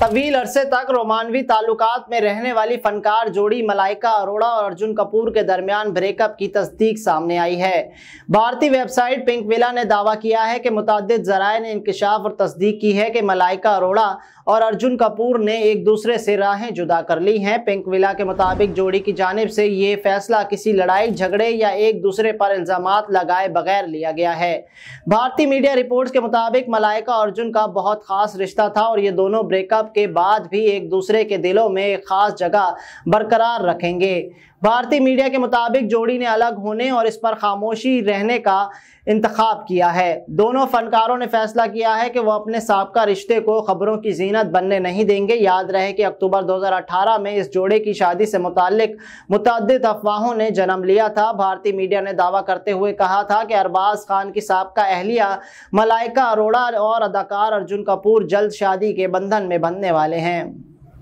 तवील अरसे तक रोमानवी ताल्लुकात में रहने वाली फनकार जोड़ी मलाइका अरोड़ा और अर्जुन कपूर के दरमियान ब्रेकअप की तस्दीक सामने आई है भारतीय वेबसाइट पिंक विला ने दावा किया है कि मुतद जराए ने इंकशाफ और तस्दीक की है कि मलाइका अरोड़ा और अर्जुन कपूर ने एक दूसरे से राहें जुदा कर ली हैं पिंक विला के मुताबिक जोड़ी की जानब से ये फैसला किसी लड़ाई झगड़े या एक दूसरे पर इल्ज़ाम लगाए बगैर लिया गया है भारतीय मीडिया रिपोर्ट्स के मुताबिक मलाइका अर्जुन का बहुत खास रिश्ता था और ये दोनों ब्रेकअप के बाद भी एक दूसरे के दिलों में एक खास जगह बरकरार रखेंगे भारतीय मीडिया के मुताबिक जोड़ी ने अलग होने और इस पर खामोशी रहने का इंतखब किया है दोनों फनकारों ने फैसला किया है कि वह अपने सबका रिश्ते को खबरों की जीनत बनने नहीं देंगे याद रहे कि अक्टूबर 2018 में इस जोड़े की शादी से मुतक मुतद अफवाहों ने जन्म लिया था भारतीय मीडिया ने दावा करते हुए कहा था कि अरबाज खान की सबका अहलिया मलाइका अरोड़ा और अदाकार अर्जुन कपूर जल्द शादी के बंधन में बंधे जानने वाले हैं